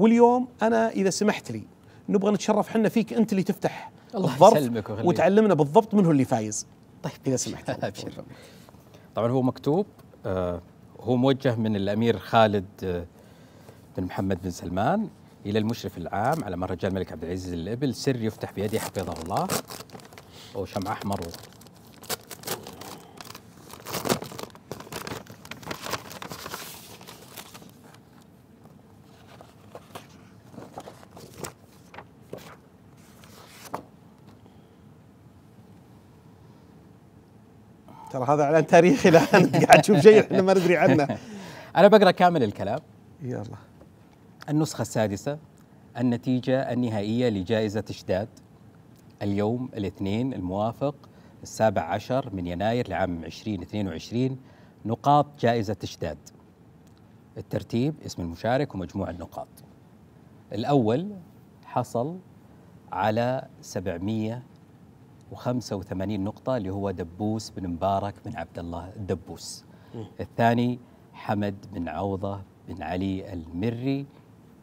واليوم انا اذا سمحت لي نبغى نتشرف حنا فيك انت اللي تفتح الله الظرف وتعلمنا بالضبط من هو اللي فايز طيب اذا سمحت ابشر طبعا هو مكتوب آه، هو موجه من الامير خالد آه، بن محمد بن سلمان الى المشرف العام على مهرجان الملك عبد العزيز للابل سر يفتح بيده حفظه الله وشمع احمر ترى هذا اعلان تاريخي الان قاعد تشوف شيء احنا ما ندري عنه انا بقرا كامل الكلام يلا النسخه السادسه النتيجه النهائيه لجائزه اشداد اليوم الاثنين الموافق السابع عشر من يناير لعام 2022 نقاط جائزة اشداد الترتيب اسم المشارك ومجموع النقاط الأول حصل على 700 و85 نقطة اللي هو دبوس بن مبارك بن عبد الله الدبوس الثاني حمد بن عوضة بن علي المري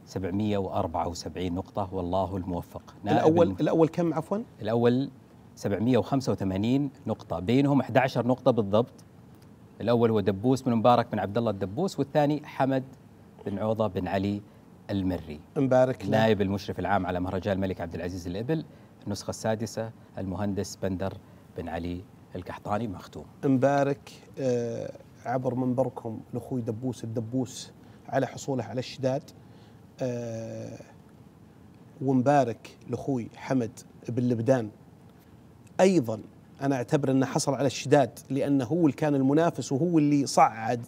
774 نقطة والله الموفق الأول الأول كم عفوا؟ الأول 785 نقطة بينهم 11 نقطة بالضبط الأول هو دبوس بن مبارك بن عبد الله الدبوس والثاني حمد بن عوضة بن علي المري مبارك نائب المشرف العام على مهرجان الملك عبد العزيز الإبل النسخة السادسة المهندس بندر بن علي القحطاني مختوم مبارك آه، عبر منبركم لأخوي دبوس الدبوس على حصوله على الشداد آه، ومبارك لأخوي حمد بن لبدان أيضا انا اعتبر انه حصل على الشداد لانه هو اللي كان المنافس وهو اللي صعد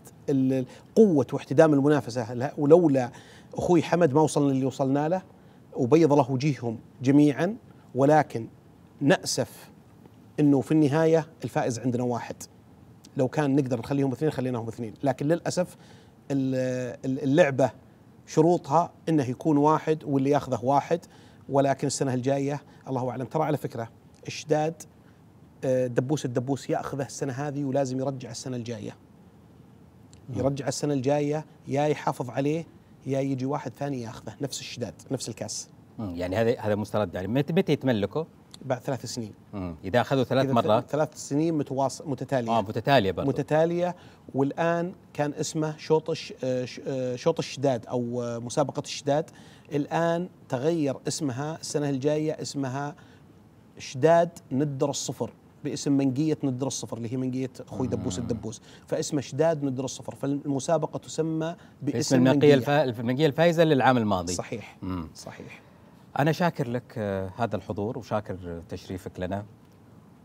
قوه واحتدام المنافسه ولولا اخوي حمد ما وصلنا اللي وصلنا له وبيض الله وجيههم جميعا ولكن ناسف انه في النهايه الفائز عندنا واحد لو كان نقدر نخليهم اثنين خليناهم اثنين لكن للاسف اللعبه شروطها انه يكون واحد واللي ياخذه واحد ولكن السنه الجايه الله اعلم ترى على فكره اشداد آه، دبوس الدبوس ياخذه السنه هذه ولازم يرجع السنه الجايه يرجع السنه الجايه يا يحافظ عليه يا يجي واحد ثاني ياخذه نفس الشداد نفس الكاس يعني هذا هذا مسترد يعني متى يتملكه؟ بعد ثلاث سنين مم. اذا اخذوا ثلاث إذا مرات ثلاث سنين متواصل متتاليه اه متتاليه برضو. متتاليه والان كان اسمه شوط آه، آه، شوط الشداد او مسابقه الشداد الان تغير اسمها السنه الجايه اسمها شداد ندر الصفر باسم منجيه ندر الصفر اللي هي منجيه اخوي دبوس الدبوس فاسم شداد ندر الصفر فالمسابقه تسمى باسم, المنقيه المنقيه الفائزه للعام الماضي صحيح مم. صحيح انا شاكر لك آه، هذا الحضور وشاكر تشريفك لنا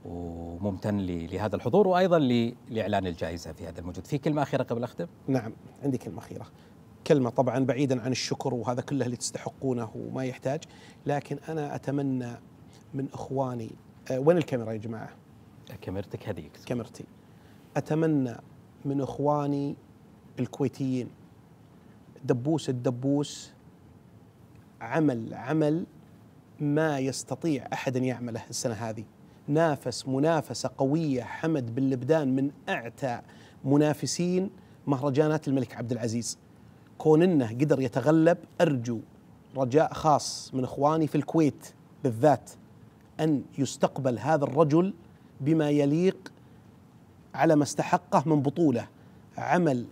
وممتن لهذا الحضور وايضا لاعلان الجائزه في هذا الموجود في كلمه اخيره قبل اختم نعم عندي كلمه اخيره كلمه طبعا بعيدا عن الشكر وهذا كله اللي تستحقونه وما يحتاج لكن انا اتمنى من اخواني أه وين الكاميرا يا جماعه كاميرتك هذيك كاميرتي اتمنى من اخواني الكويتيين دبوس الدبوس عمل عمل ما يستطيع احد ان يعمله السنه هذه نافس منافسه قويه حمد بن لبدان من اعتى منافسين مهرجانات الملك عبد العزيز كون انه قدر يتغلب ارجو رجاء خاص من اخواني في الكويت بالذات ان يستقبل هذا الرجل بما يليق على ما استحقه من بطوله عمل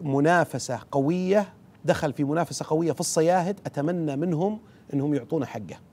منافسه قويه دخل في منافسه قويه في الصياهد اتمنى منهم انهم يعطونا حقه